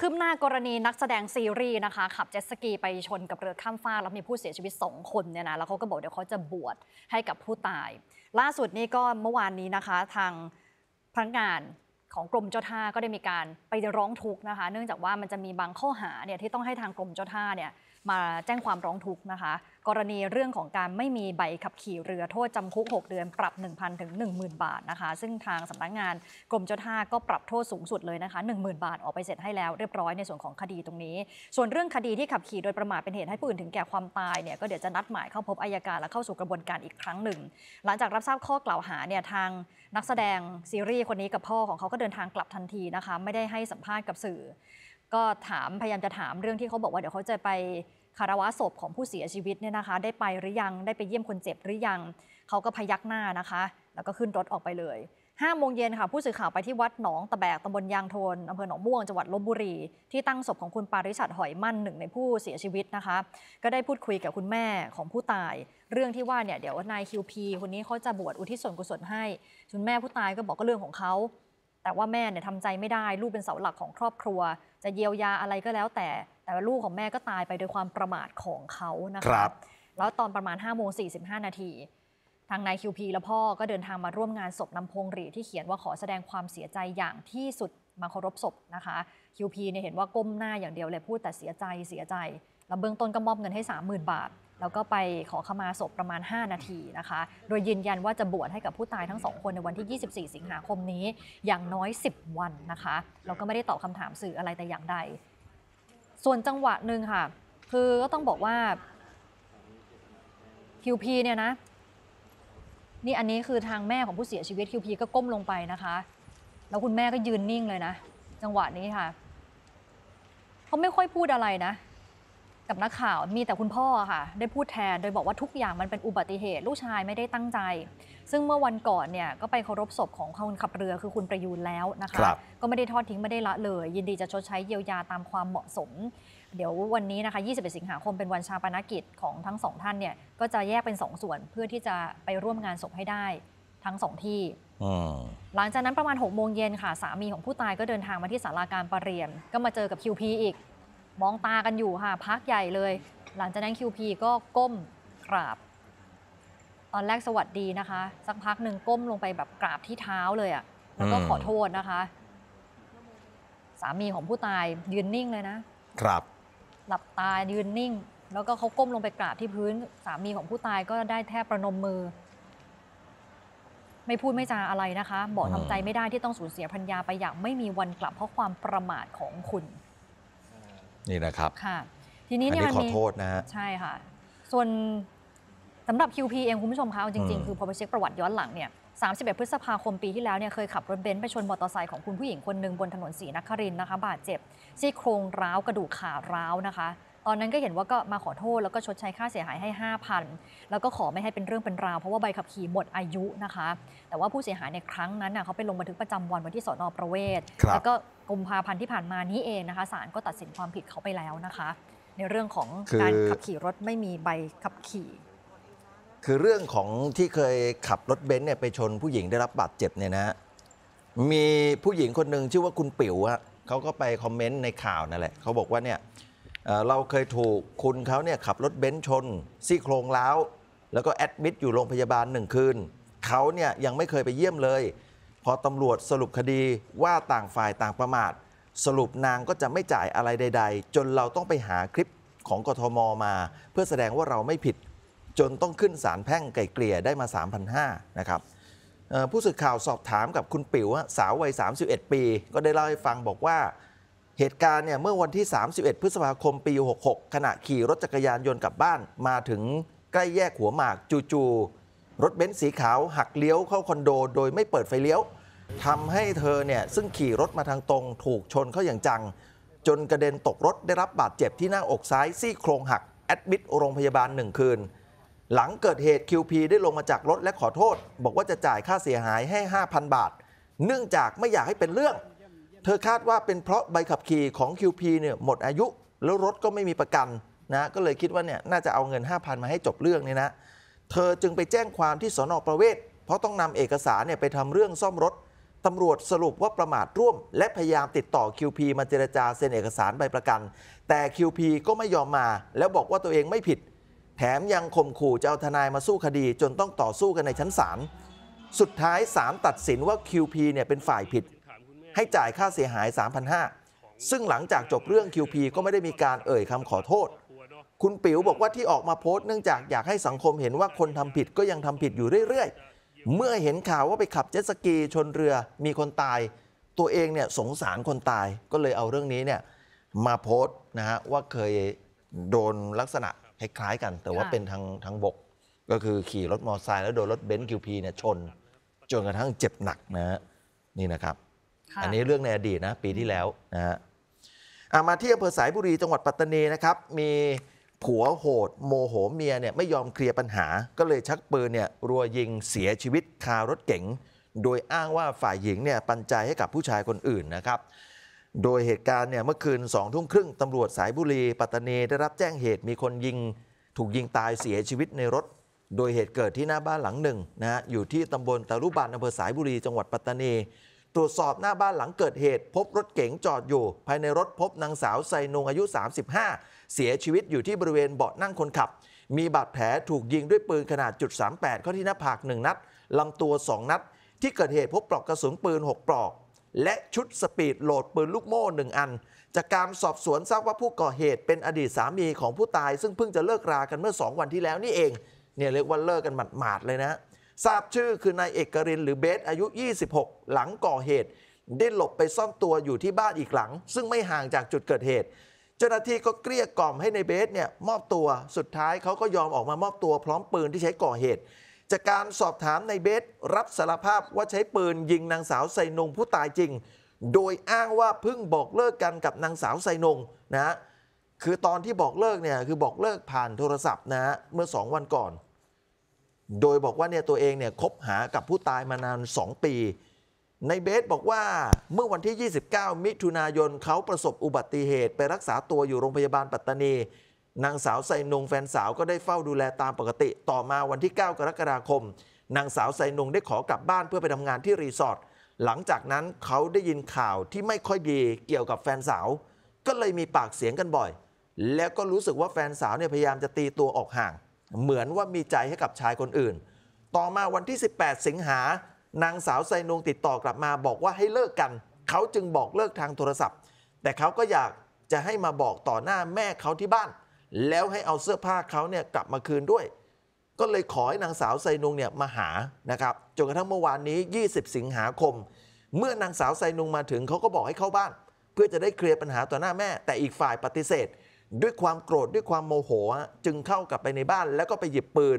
คืบหน้ากรณีนักแสดงซีรีส์นะคะขับเจ็ตสกี ไปชนกับเรือข้ามฟ้าแล้วมีผู้เสียชีวิต 2 คนเนี่ยนะแล้วเขาก็บอกเดี๋ยวเขาจะบวชให้กับผู้ตาย ล่าสุดนี่ก็เมื่อวานนี้นะคะ ทางพนักงานของกรมเจ้าท่าก็ได้มีการไปร้องทุกข์นะคะ เนื่องจากว่ามันจะมีบางข้อหาเนี่ยที่ต้องให้ทางกรมเจ้าท่าเนี่ยมาแจ้งความร้องทุกข์นะคะกรณีเรื่องของการไม่มีใบขับขี่เรือโทษจำคุก 6 เดือนปรับ 1,000 ถึง 10,000 บาทนะคะซึ่งทางสำนักงงานกรมเจ้าท่าก็ปรับโทษสูงสุดเลยนะคะ10,000 บาทออกไปเสร็จให้แล้วเรียบร้อยในส่วนของคดีตรงนี้ ส่วนเรื่องคดีที่ขับขี่โดยประมาทเป็นเหตุให้ผู้อื่นถึงแก่ความตายเนี่ยก็เดี๋ยวจะนัดหมายเข้าพบอายการและเข้าสู่กระบวนการอีกครั้งหนึ่ง หลังจากรับทราบข้อกล่าวหาเนี่ยทางนักแสดงซีรีส์คนนี้กับพ่อของเขาก็เดินทางกลับทันทีนะคะไม่ได้ให้สัมภาษณ์กับสื่อ ก็ถามพยายามจะถามเรื่องที่เขาบอกว่าเดี๋ยวเขาจะไปคารวะศพของผู้เสียชีวิตเนี่ยนะคะ ได้ไปหรือยังได้ไปเยี่ยมคนเจ็บหรือยัง เขาก็พยักหน้านะคะ แล้วก็ขึ้นรถออกไปเลยห้าโมงเย็นค่ะ ผู้สื่อข่าวไปที่วัดหนอง ตะแบกตำบลยางโทนอำเภอหนองม่วงจังหวัดลบบุรี ที่ตั้งศพของคุณปาริชัดหอยมั่นหนึ่งในผู้เสียชีวิตนะคะก็ได้พูดคุยกับคุณแม่ของผู้ตายเรื่องที่ว่าเนี่ยเดี๋ยวนายคิวพีคนนี้เขาจะบวชอุทิศส่วนกุศลให้คุณแม่ผู้ตายก็บอกก็เรื่องของเขาแต่ว่าแม่เนี่ยทำใจไม่ได้ลูกเป็นเสาหลักของครอบครัว จะเยียวยาอะไรก็แล้วแต่แต่ลูกของแม่ก็ตายไปโดยความประมาทของเขานะคะครับ แล้วตอนประมาณ5้าโมงสีนาที ทางนายคิวพีและพ่อก็เดินทางมาร่วมงานศพนำพงหรี ที่เขียนว่าขอแสดงความเสียใจอย่างที่สุดมาเคารพศพนะคะคิวพีเนี่ยเห็นว่าก้มหน้าอย่างเดียวเลยพูดแต่เสียใจเสียใจ แล้วเบื้องต้นก็มอบเงินให้ 30,000 บาท แล้วก็ไปขอขมาศพประมาณ 5 นาทีนะคะ โดยยืนยันว่าจะบวชให้กับผู้ตายทั้งสองคนในวันที่ 24 สิงหาคมนี้อย่างน้อย 10 วันนะคะ แล้วก็ไม่ได้ตอบคำถามสื่ออะไรแต่อย่างใดส่วนจังหวะหนึ่งค่ะ คือก็ต้องบอกว่าคิวพีเนี่ยนะนี่อันนี้คือทางแม่ของผู้เสียชีวิตคิวพีก็ก้มลงไปนะคะ แล้วคุณแม่ก็ยืนนิ่งเลยนะ จังหวะนี้ค่ะเขาไม่ค่อยพูดอะไรนะ กับนักข่าวมีแต่คุณพ่อค่ะ ได้พูดแทนโดยบอกว่าทุกอย่างมันเป็นอุบัติเหตุ ลูกชายไม่ได้ตั้งใจซึ่งเมื่อวันก่อนเนี่ยก็ไปเคารพศพของคนขับเรือคือคุณประยูนแล้วนะคะ ก็ไม่ได้ทอดทิ้งไม่ได้ละเลย ยินดีจะชดใช้เยียวยาตามความเหมาะสมเดี๋ยววันนี้นะคะ 21 สิงหาคมเป็นวันชาปนกิจของทั้งสองท่านเนี่ยก็จะแยกเป็นสองส่วนเพื่อที่จะไปร่วมงานศพให้ได้ทั้งสองที่หลังจากนั้นประมาณ 6 โมงเย็นค่ะ สามีของผู้ตายก็เดินทางมาที่ศาลาการประเรียนก็มาเจอกับคิวพีอีก มองตากันอยู่ค่ะพักใหญ่เลย หลังจากนั้นคิวพีก็ก้มกราบอนแรกสวัสดีนะคะ สักพักหนึ่งก้มลงไปแบบกราบที่เท้าเลยอะ่ะแล้วก็ขอโทษนะคะ สามีของผู้ตาย ยืนนิ่งเลยนะครับหลับตายืนนิ่งแล้วก็เขาก้มลงไปกราบที่พื้นสามีของผู้ตายก็ได้แทบประนมมือ ไม่พูดไม่จาอะไรนะคะบอกทำใจไม่ได้ที่ต้องสูญเสียพัญญาไปอย่างไม่มีวันกลับ เพราะความประมาทของคุณ นี่นะครับค่ะ ทีนี้เนี่ยมันมีขอโทษนะฮะใช่ค่ะ ส่วนสำหรับ QP เองคุณผู้ชมคะเอาจริง ๆ คือพอไปเช็คประวัติย้อนหลังเนี่ย31 พฤษภาคมปีที่แล้วเนี่ยเคยขับรถเบนซ์ไปชนมอเตอร์ไซค์ของคุณผู้หญิงคนหนึ่งบนถนนสีนครินนะคะบาดเจ็บซี่โครงร้าวกระดูกขาร้าวนะคะ ตอนนั้นก็เห็นว่าก็มาขอโทษแล้วก็ชดใช้ค่าเสียหายให้ 5,000 แล้วก็ขอไม่ให้เป็นเรื่องเป็นราว เพราะว่าใบขับขี่หมดอายุนะคะ แต่ว่าผู้เสียหายในครั้งนั้นน่ะเขาไปลงบันทึกประจำวันไว้ที่สอนอประเวศแล้วก็กุมภาพันธ์ที่ผ่านมานี้เองนะคะศาลก็ตัดสินความผิดเขาไปแล้วนะคะ ในเรื่องของการขับขี่รถไม่มีใบขับขี่คือเรื่องของที่เคยขับรถเบนซ์เนี่ยไปชนผู้หญิงได้รับบาดเจ็บเนี่ยนะฮะมีผู้หญิงคนหนึ่งชื่อว่าคุณปิ๋วฮะเขาก็ไปคอมเมนต์ในข่าวนั่นแหละเขาบอกว่าเนี่ยเราเคยถูกคุณเขาเนี่ยขับรถเบนซ์ชน ซี่โครงล้าวแล้วก็แอดมิดอยู่โรงพยาบาลหนึ่งคืนเขาเนี่ยยังไม่เคยไปเยี่ยมเลย พอตำรวจสรุปคดีว่าต่างฝ่าย ต่างประมาท สรุปนางก็จะไม่จ่ายอะไรใด ๆ จนเราต้องไปหาคลิปของกทมมา เพื่อแสดงว่าเราไม่ผิดจนต้องขึ้นศาลแพ่งไก่เกลี่ย ได้มา 3,500 นะครับผู้สื่อข่าวสอบถามกับคุณปิ๋วสาววัย31 ปี ก็ได้เล่าให้ฟังบอกว่า เหตุการณ์เนี่ย เมื่อวันที่ 31 พฤษภาคมปี 66 ขณะขี่รถจักรยานยนต์กลับบ้านมาถึงใกล้แยกหัวหมากจู่ๆรถเบนซ์สีขาวหักเลี้ยวเข้าคอนโดโดยไม่เปิดไฟเลี้ยวทำให้เธอเนี่ยซึ่งขี่รถมาทางตรง ถูกชนเข้าอย่างจัง จนกระเด็นตกรถได้รับบาดเจ็บที่หน้าอกซ้ายซี่โครงหักแอดมิดโรงพยาบาลหนึ่งคืนหลังเกิดเหตุ QP ได้ลงมาจากรถและขอโทษ บอกว่าจะจ่ายค่าเสียหายให้ 5,000 บาท เนื่องจากไม่อยากให้เป็นเรื่อง เธอคาดว่าเป็นเพราะใบขับขี่ของ QP เนี่ยหมดอายุแล้วรถก็ไม่มีประกันนะก็เลยคิดว่าเนี่ยน่าจะเอาเงิน 5,000มาให้จบเรื่องเนี่ยนะเธอจึงไปแจ้งความที่สอนอประเวศเพราะต้องนำเอกสารเนี่ยไปทำเรื่องซ่อมรถตำรวจสรุปว่าประมาทร่วม และพยายามติดต่อ QP มาเจรจาเซ็นเอกสารใบประกัน แต่ QP ก็ไม่ยอมมา แล้วบอกว่าตัวเองไม่ผิดแถมยังข่มขู่จะเอาทนายมาสู้คดีจนต้องต่อสู้กันในชั้นศาล สุดท้ายศาลตัดสินว่า QP เนี่ยเป็นฝ่ายผิด ให้จ่ายค่าเสียหาย 3,500ซึ่งหลังจากจบเรื่อง QP ก็ไม่ได้มีการเอ่ยคำขอโทษ คุณปิ๋วบอกว่าที่ออกมาโพสต์เนื่องจากอยากให้สังคมเห็นว่าคนทำผิดก็ยังทำผิดอยู่เรื่อย ๆ เมื่อเห็นข่าวว่าไปขับเจ็ตสกีชนเรือมีคนตาย ตัวเองเนี่ยสงสารคนตายก็เลยเอาเรื่องนี้เนี่ยมาโพสต์นะฮะว่าเคยโดนลักษณะคล้ายๆกันแต่ว่าเป็นทางทางบก ก็คือขี่รถมอเตอร์ไซค์แล้วโดนรถเบนซ์คิวพีเนี่ยชน จนกระทั่งเจ็บหนักนะฮะนี่นะครับ อันนี้เรื่องในอดีตนะปีที่แล้วนะฮะะมาที่อำเภอสายบุรีจังหวัดปัตตานีนะครับ มีผัวโหดโมโหเมียเนี่ยไม่ยอมเคลียร์ปัญหา ก็เลยชักปืนเนี่ยรัวยิงเสียชีวิต คารถเก๋งโดยอ้างว่าฝ่ายหญิงเนี่ยปันใจให้กับผู้ชายคนอื่นนะครับโดยเหตุการณ์เนี่ยเมื่อคืนสองทุ่มครึ่งตำรวจสายบุรีปัตตานีได้รับแจ้งเหตุมีคนยิง ถูกยิงตายเสียชีวิตในรถ โดยเหตุเกิดที่หน้าบ้านหลังหนึ่งนะฮะอยู่ที่ตำบลตะลุบานอำเภอสายบุรีจังหวัดปัตตานี ตรวจสอบหน้าบ้านหลังเกิดเหตุพบรถเก๋งจอดอยู่ ภายในรถพบนางสาวไซนงอายุ 35 เสียชีวิตอยู่ที่บริเวณเบาะนั่งคนขับมีบาดแผลถูกยิงด้วยปืนขนาดจุด38เข้าที่หน้าผาก1นัดลำตัว2นัด ที่เกิดเหตุพบปลอกกระสุนปืน6ปลอกและชุดสปีดโหลดปืนลูกโม่หนึ่งอัน จากการสอบสวนทราบว่าผู้ก่อเหตุเป็นอดีตสามีของผู้ตาย ซึ่งเพิ่งจะเลิกรากันเมื่อ 2 วันที่แล้วนี่เอง เนี่ยเรียกว่าเลิกกันหมาดๆ เลยนะ ทราบชื่อคือนายเอกรินหรือเบสอายุ 26 หลังก่อเหตุ ได้หลบไปซ่อนตัวอยู่ที่บ้านอีกหลัง ซึ่งไม่ห่างจากจุดเกิดเหตุ เจ้าหน้าที่ก็เกลี้ยกล่อมให้ในเบสเนี่ยมอบตัวสุดท้ายเขาก็ยอมออกมามอบตัวพร้อมปืนที่ใช้ก่อเหตุจากการสอบถามในเบสรับสารภาพว่าใช้ปืนยิงนางสาวไซนงผู้ตายจริง โดยอ้างว่าเพิ่งบอกเลิกกันกับนางสาวไซนงนะคือตอนที่บอกเลิกเนี่ยคือบอกเลิกผ่านโทรศัพท์นะะเมื่อ 2 วันก่อน โดยบอกว่าเนี่ยตัวเองเนี่ยคบหากับผู้ตายมานาน 2 ปี ในเบสบอกว่าเมื่อวันที่ 29 มิถุนายนเขาประสบอุบัติเหตุ ไปรักษาตัวอยู่โรงพยาบาลปัตตานีนางสาวไซนงแฟนสาวก็ได้เฝ้าดูแลตามปกติ ต่อมาวันที่ 9 กรกฎาคม นางสาวไซนงได้ขอกลับบ้านเพื่อไปทำงานที่รีสอร์ทหลังจากนั้นเขาได้ยินข่าวที่ไม่ค่อยดีเกี่ยวกับแฟนสาว ก็เลยมีปากเสียงกันบ่อย แล้วก็รู้สึกว่าแฟนสาวเนี่ยพยายามจะตีตัวออกห่าง เหมือนว่ามีใจให้กับชายคนอื่น ต่อมาวันที่ 18 สิงหานางสาวไซนงติดต่อกลับมาบอกว่าให้เลิกกัน เขาจึงบอกเลิกทางโทรศัพท์ แต่เขาก็อยากจะให้มาบอกต่อหน้าแม่เขาที่บ้านแล้วให้เอาเสื้อผ้าเขาเนี่ยกลับมาคืนด้วย ก็เลยขอให้นางสาวไซนุงเนี่ยมาหานะครับจนกระทั่งเมื่อวานนี้ 20 สิงหาคม เมื่อนางสาวไซนุงมาถึงเขาก็บอกให้เข้าบ้าน เพื่อจะได้เคลียร์ปัญหาต่อหน้าแม่ แต่อีกฝ่ายปฏิเสธ ด้วยความโกรธด้วยความโมโหจึงเข้ากลับไปในบ้านแล้วก็ไปหยิบปืน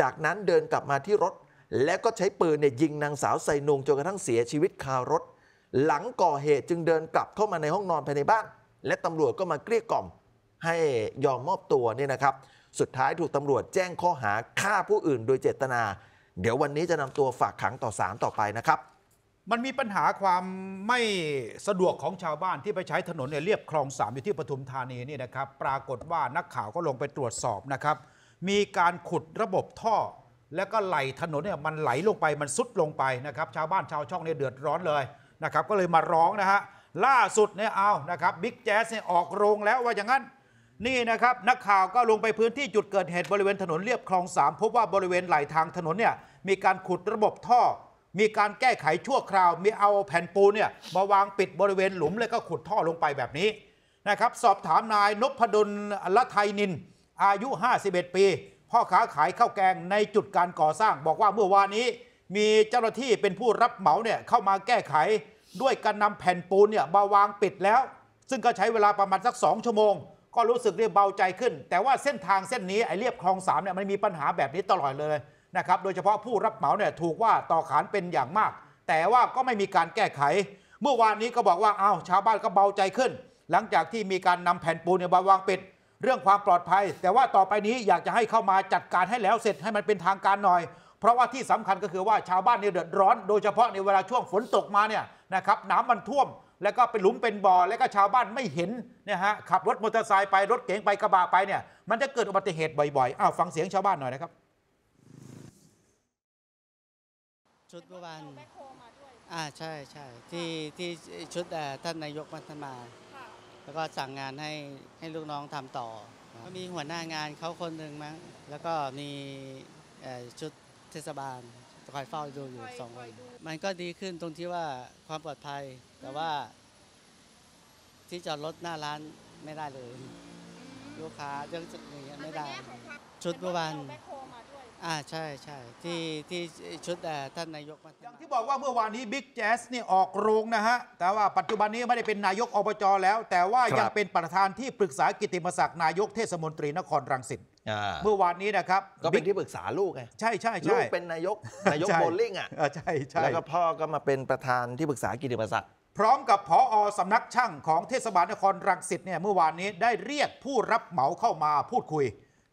จากนั้นเดินกลับมาที่รถ แล้วก็ใช้ปืนเนี่ยยิงนางสาวไซนุงจนกระทั่งเสียชีวิตคารถ หลังก่อเหตุจึงเดินกลับเข้ามาในห้องนอนภายในบ้าน และตำรวจก็มาเกลี้ยกล่อมให้ยอมมอบตัวเนี่ยนะครับ สุดท้ายถูกตำรวจแจ้งข้อหาฆ่าผู้อื่นโดยเจตนา เดี๋ยววันนี้จะนำตัวฝากขังต่อศาลต่อไปนะครับ มันมีปัญหาความไม่สะดวกของชาวบ้านที่ไปใช้ถนนเนี่ยเรียบคลองสามอยู่ที่ปทุมธานีนี่นะครับ ปรากฏว่านักข่าวก็ลงไปตรวจสอบนะครับ มีการขุดระบบท่อ แล้วก็ไหลถนนเนี่ยมันไหลลงไปมันซุดลงไปนะครับ ชาวบ้านชาวช่องเนี่ยเดือดร้อนเลยนะครับก็เลยมาร้องนะฮะ ล่าสุดเนี่ยเอานะครับบิ๊กแจ๊สเนี่ยออกโรงแล้วว่าอย่างนั้นนี่นะครับ นักข่าวก็ลงไปพื้นที่จุดเกิดเหตุบริเวณถนนเรียบคลองสามพบว่าบริเวณไหลทางถนนเนี่ยมีการขุดระบบท่อ มีการแก้ไขชั่วคราว มีเอาแผ่นปูนเนี่ยมาวางปิดบริเวณหลุมแล้วก็ขุดท่อลงไปแบบนี้นะครับสอบถามนายนพดลละไทยนิน อายุ 51 ปี พ่อค้าขายข้าวแกงในจุดการก่อสร้าง บอกว่าเมื่อวานนี้มีเจ้าหน้าที่เป็นผู้รับเหมาเนี่ยเข้ามาแก้ไขด้วยการนำแผ่นปูนเนี่ยมาวางปิดแล้ว ซึ่งก็ใช้เวลาประมาณสัก 2ชั่วโมงก็รู้สึกเรียบเบาใจขึ้น แต่ว่าเส้นทางเส้นนี้ไอ้เรียบคลองสามเนี่ยมันมีปัญหาแบบนี้ตลอดเลยนะครับโดยเฉพาะผู้รับเหมาเนี่ยถูกว่าต่อขานเป็นอย่างมาก แต่ว่าก็ไม่มีการแก้ไข เมื่อวานนี้ก็บอกว่า อ้าวชาวบ้านก็เบาใจขึ้น หลังจากที่มีการนำแผ่นปูนเนี่ยมาวางปิด เรื่องความปลอดภัย แต่ว่าต่อไปนี้อยากจะให้เข้ามาจัดการให้แล้วเสร็จให้มันเป็นทางการหน่อย เพราะว่าที่สำคัญก็คือว่าชาวบ้านเนี่ยเดือดร้อน โดยเฉพาะในเวลาช่วงฝนตกมาเนี่ยนะครับน้ำมันท่วมแล้วก็เป็นหลุมเป็นบ่อแล้วก็ชาวบ้านไม่เห็นเนี่ยฮะ ขับรถมอเตอร์ไซค์ไปรถเก๋งไป กระบะไปเนี่ย มันจะเกิดอุบัติเหตุบ่อยๆ อ้าวฟังเสียงชาวบ้านหน่อยนะครับ ชุดเมื่อวานอ่าใช่ใช่ที่ที่ชุดท่านนายกมันมา แล้วก็สั่งงานให้ให้ลูกน้องทำต่อก็มีหัวหน้างานเขาคนหนึ่งมั้งแล้วก็มีชุดเทศบาลคอยเฝ้าดูอยู่สองคนมันก็ดีขึ้นตรงที่ว่าความปลอดภัย แต่ว่าที่จอดรถหน้าร้านไม่ได้เลย ลูกค้าเรื่องจุดนี้ยไม่ได้ ชุดเมื่อวานอ่าใช่ใช่ที่ที่ชุดท่านนายกมาอย่างที่บอกว่าเมื่อวานนี้บิ๊กแจ๊สนี่ออกโรงนะฮะแต่ว่าปัจจุบันนี้ไม่ได้เป็นนายกอบจแล้ว แต่ว่ายังเป็นประธานที่ปรึกษากิติมศักดิ์นายกเทศมนตรีนครรังสิตเมื่อวานนี้นะครับก็เป็นที่ปรึกษาลูกไงใช่ใช่ใช่ลูกเป็นนายกนายกโบลิ่งอ่ะใช่ใช่แล้วก็พ่อก็มาเป็นประธานที่ปรึกษากิติมศักดิ์พร้อมกับผออสำนักช่างของเทศบาลนครรังสิตเนี่ยเมื่อวานนี้ได้เรียกผู้รับเหมาเข้ามาพูดคุย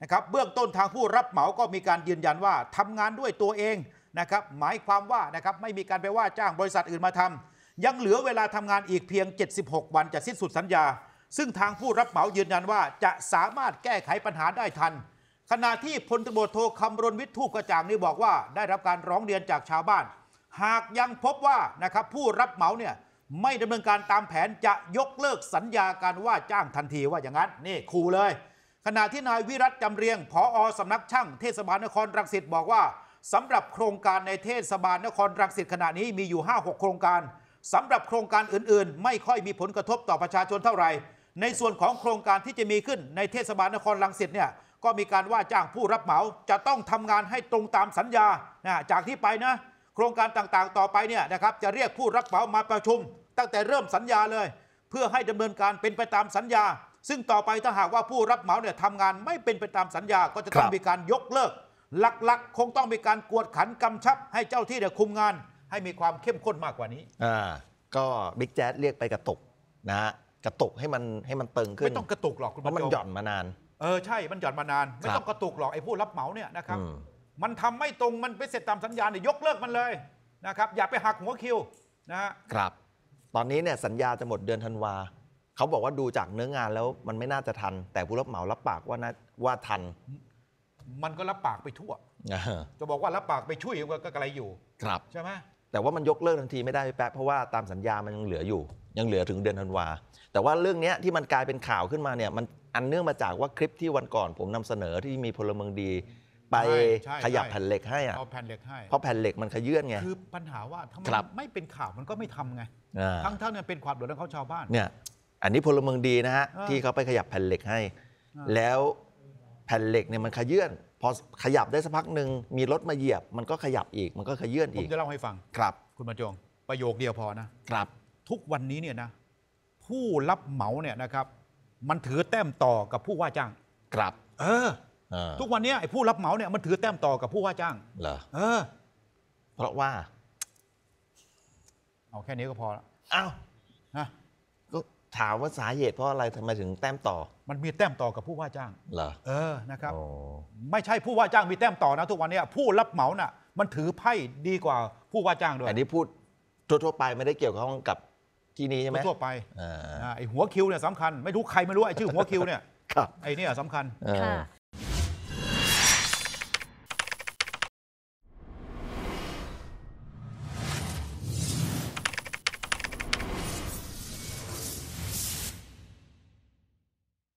นะครับเบื้องต้นทางผู้รับเหมาก็มีการยืนยันว่าทำงานด้วยตัวเองนะครับหมายความว่านะครับไม่มีการไปว่าจ้างบริษัทอื่นมาทำยังเหลือเวลาทำงานอีกเพียง 76 วันจะสิ้นสุดสัญญา ซึ่งทางผู้รับเหมายืนยันว่าจะสามารถแก้ไขปัญหาได้ทัน ขณะที่พลตบรโทคำรณวิทย์ทูกกระจ่างนี่บอกว่า ได้รับการร้องเรียนจากชาวบ้าน หากยังพบว่านะครับผู้รับเหมาเนี่ยไม่ดำเนินการตามแผนจะยกเลิกสัญญาการว่าจ้างทันทีว่าอย่างนั้น นี่ครูเลยขณะที่นายวิรัตจำเรียงผออสำนักช่าง เทศบาลนครรังสิต บอกว่าสำหรับโครงการในเทศบาลนครรังสิต ขณะนี้มีอยู่ 5-6 โครงการสำหรับโครงการอื่น ๆ ไม่ค่อยมีผลกระทบต่อประชาชนเท่าไหร่ ในส่วนของโครงการที่จะมีขึ้นในเทศบาลนครรังสิตเนี่ยก็มีการว่าจ้างผู้รับเหมาจะต้องทำงานให้ตรงตามสัญญานะจากที่ไปนะโครงการต่างๆต่อไปเนี่ยนะครับจะเรียกผู้รับเหมามาประชุม ตั้งแต่เริ่มสัญญาเลย เพื่อให้ดำเนินการเป็นไปตามสัญญาซึ่งต่อไปถ้าหากว่าผู้รับเหมาเนี่ยทำงานไม่เป็นไปตามสัญญา ก็จะต้องมีการยกเลิกหลักๆคงต้องมีการกวดขันกำชับให้เจ้าที่เนี่ยคุมงาน ให้มีความเข้มข้นมากกว่านี้ อ่าก็บิ๊กแจ๊ดเรียกไปกระตุกนะฮะกระตุกให้มันให้มันตึงขึ้นไม่ต้องกระตุกหรอกคุณเพราะมันหย่อนมานานเออใช่มันหย่อนมานานไม่ต้องกระตุกหรอกไอ้ผู้รับเหมาเนี่ยนะครับมันทำไม่ตรงมันไปเสร็จตามสัญญาเนี่ยยกเลิกมันเลยนะครับ อย่าไปหักหัวคิวนะครับ ตอนนี้เนี่ยสัญญาจะหมดเดือนธันวาเขาบอกว่าดูจากเนื้องานแล้วมันไม่น่าจะทัน แต่ผู้รับเหมารับปากว่าน่าว่าทัน มันก็รับปากไปทั่วจะบอกว่ารับปากไปช่วยก็กระไรอยู่ ครับใช่ไหมแต่ว่ามันยกเลิกทันทีไม่ได้แป๊ะเพราะว่าตามสัญญามันยังเหลืออยู่ ยังเหลือถึงเดือนธันวา แต่ว่าเรื่องนี้ที่มันกลายเป็นข่าวขึ้นมาเนี่ย มันอันเนื่องมาจากว่าคลิปที่วันก่อนผมนำเสนอที่มีพลเมืองดีไปขยับแผ่นเหล็ก ให้อ่ะเอาแผ่นเหล็กให้เพราะแผ่นเหล็กมันขยื่นไงคือปัญหาว่าทำไมไม่เป็นข่าวมันก็ไม่ทำไงทั้งทั้งเนี่ยเป็นความเดือดร้อนของชาวบ้านเนี่ยอันนี้พลเมืองดีนะฮะที่เขาไปขยับแผ่นเหล็กให้ แล้วแผ่นเหล็กเนี่ยมันขยื่นพอขยับได้สักพักหนึ่งมีรถมาเหยียบ มันก็ขยับอีกมันก็ขยื่นอีกผมจะเล่าให้ฟังครับ คุณบรรจง ประโยคเดียวพอนะครับ ทุกวันนี้เนี่ยนะ ผู้รับเหมาเนี่ยนะครับ มันถือแต้มต่อกับผู้ว่าจ้างครับเอออทุกวันนี้ไอ้ผู้รับเหมาเนี่ยมันถือแต้มต่อกับผู้ว่าจ้างเหรอเออ เพราะว่า เอาแค่นี้ก็พอแล้วอ้าวนะถามว่าสาเหตุเพราะอะไรทำไมถึงแต้มต่อ มันมีแต้มต่อกับผู้ว่าจ้าง เหรอ เออ นะครับ ไม่ใช่ผู้ว่าจ้างมีแต้มต่อนะทุกวันนี้ผู้รับเหมาน่ะมันถือไพ่ดีกว่าผู้ว่าจ้างด้วย อันนี้พูดทั่วๆไปไม่ได้เกี่ยวข้องกับที่นี้ใช่ไหมทั่วไปอ่าไอ้หัวคิวเนี่ยสำคัญ ไม่รู้ใครไม่รู้ไอ้ชื่อหัว คิวเนี่ย ครับ ไอ้เนี่ยสำคัญค่ะ